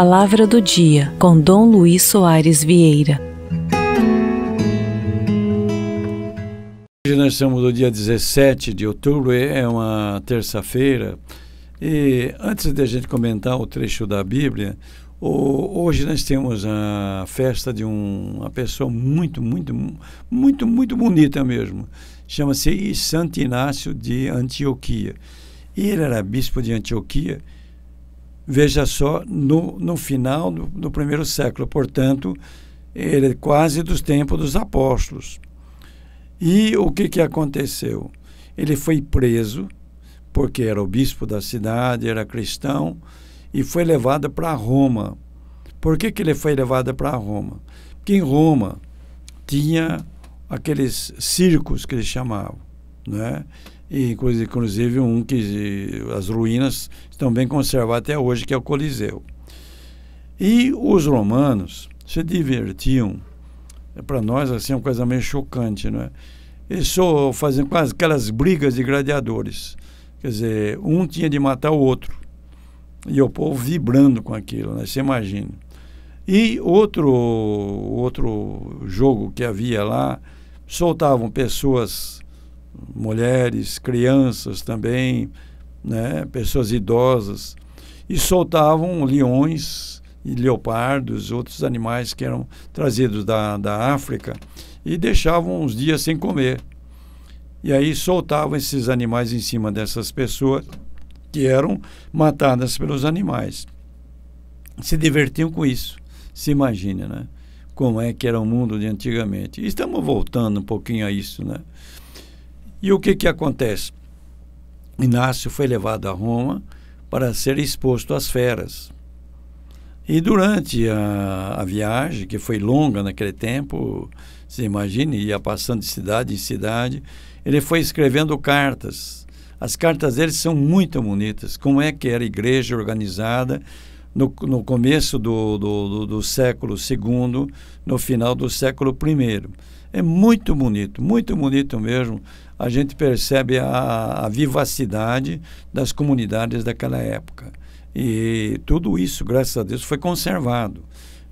Palavra do Dia, com Dom Luiz Soares Vieira. Hoje nós estamos no dia 17 de outubro, é uma terça-feira. E antes de a gente comentar o trecho da Bíblia, hoje nós temos a festa de uma pessoa muito, muito, muito, muito bonita mesmo. Chama-se Santo Inácio de Antioquia. Ele era bispo de Antioquia veja só, no, no final do, do primeiro século. Portanto, ele é quase dos tempos dos apóstolos. E o que, que aconteceu? Ele foi preso, porque era o bispo da cidade, era cristão, e foi levado para Roma. Por que, que ele foi levado para Roma? Porque em Roma tinha aqueles circos que eles chamavam, né? e inclusive um que as ruínas estão bem conservadas até hoje, que é o Coliseu. E os romanos se divertiam, é, para nós assim é uma coisa meio chocante, não é? Eles só faziam quase aquelas brigas de gladiadores. Quer dizer, um tinha de matar o outro. E o povo vibrando com aquilo, né? Você imagina. E outro, outro jogo que havia lá, soltavam pessoas mulheres, crianças também, né, pessoas idosas, e soltavam leões e leopardos, outros animais que eram trazidos da, da África, e deixavam uns dias sem comer. E aí soltavam esses animais em cima dessas pessoas que eram matadas pelos animais. Se divertiam com isso. Se imagina, né? Como é que era o mundo de antigamente. E estamos voltando um pouquinho a isso, né? E o que, que acontece? Inácio foi levado a Roma para ser exposto às feras. E durante a, a viagem, que foi longa naquele tempo, se imagine, ia passando de cidade em cidade, ele foi escrevendo cartas. As cartas dele são muito bonitas. Como é que era a igreja organizada no, no começo do, do, do, do século II, no final do século I. É muito bonito, muito bonito mesmo a gente percebe a, a vivacidade das comunidades daquela época. E tudo isso, graças a Deus, foi conservado.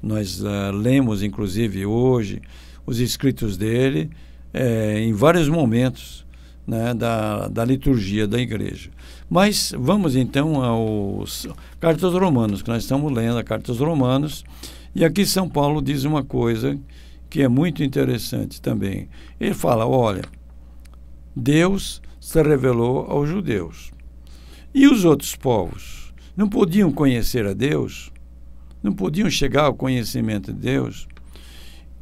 Nós uh, lemos, inclusive, hoje, os escritos dele eh, em vários momentos né, da, da liturgia da igreja. Mas vamos então aos Cartas Romanos, que nós estamos lendo a Carta aos Romanos. E aqui São Paulo diz uma coisa que é muito interessante também. Ele fala: olha, Deus se revelou aos judeus. E os outros povos não podiam conhecer a Deus? Não podiam chegar ao conhecimento de Deus?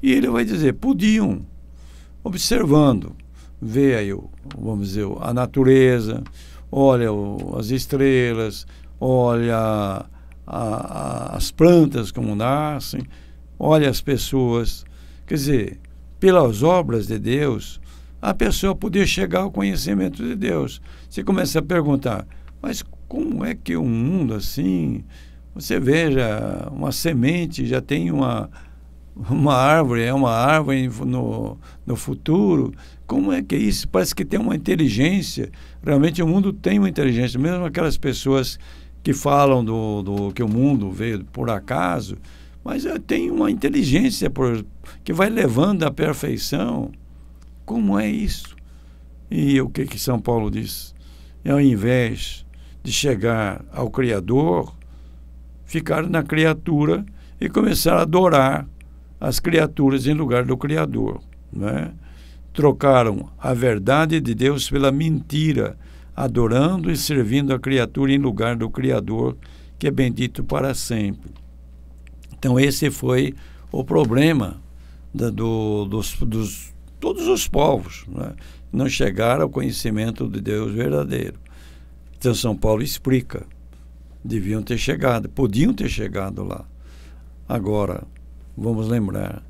E ele vai dizer: podiam, observando, ver aí, vamos dizer, a natureza, olha as estrelas, olha a, a, as plantas como nascem, olha as pessoas. Quer dizer, pelas obras de Deus, a pessoa poder chegar ao conhecimento de Deus. Você começa a perguntar, mas como é que um mundo assim, você veja uma semente, já tem uma, uma árvore, é uma árvore no, no futuro. Como é que é isso? Parece que tem uma inteligência. Realmente o mundo tem uma inteligência, mesmo aquelas pessoas que falam do, do que o mundo veio por acaso, mas eh, tem uma inteligência por, que vai levando à perfeição. Como é isso? E o que que São Paulo diz? É ao invés de chegar ao Criador, ficaram na criatura e começaram a adorar as criaturas em lugar do Criador. Né? Trocaram a verdade de Deus pela mentira, adorando e servindo a criatura em lugar do Criador, que é bendito para sempre. Então, esse foi o problema da, do, dos, dos todos os povos, né? não chegaram ao conhecimento de Deus verdadeiro. Então, São Paulo explica. Deviam ter chegado, podiam ter chegado lá. Agora, vamos lembrar: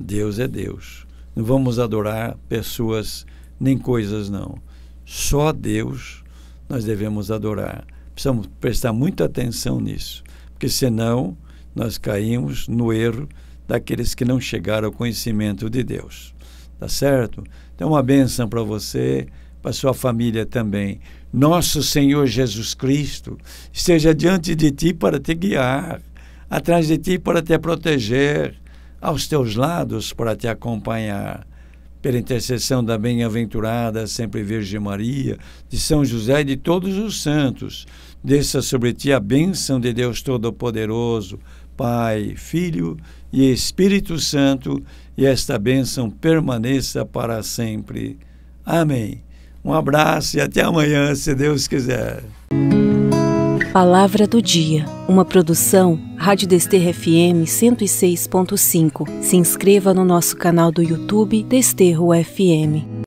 Deus é Deus. Não vamos adorar pessoas nem coisas, não. Só Deus nós devemos adorar. Precisamos prestar muita atenção nisso, porque senão nós caímos no erro daqueles que não chegaram ao conhecimento de Deus tá certo? Então, uma bênção para você, para sua família também. Nosso Senhor Jesus Cristo esteja diante de ti para te guiar, atrás de ti para te proteger, aos teus lados para te acompanhar. Pela intercessão da bem-aventurada sempre Virgem Maria, de São José e de todos os santos, desça sobre ti a bênção de Deus Todo-Poderoso, Pai, Filho e Espírito Santo, e esta bênção permaneça para sempre. Amém. Um abraço e até amanhã, se Deus quiser. Palavra do Dia, uma produção Rádio Desterro FM 106.5. Se inscreva no nosso canal do YouTube Desterro FM.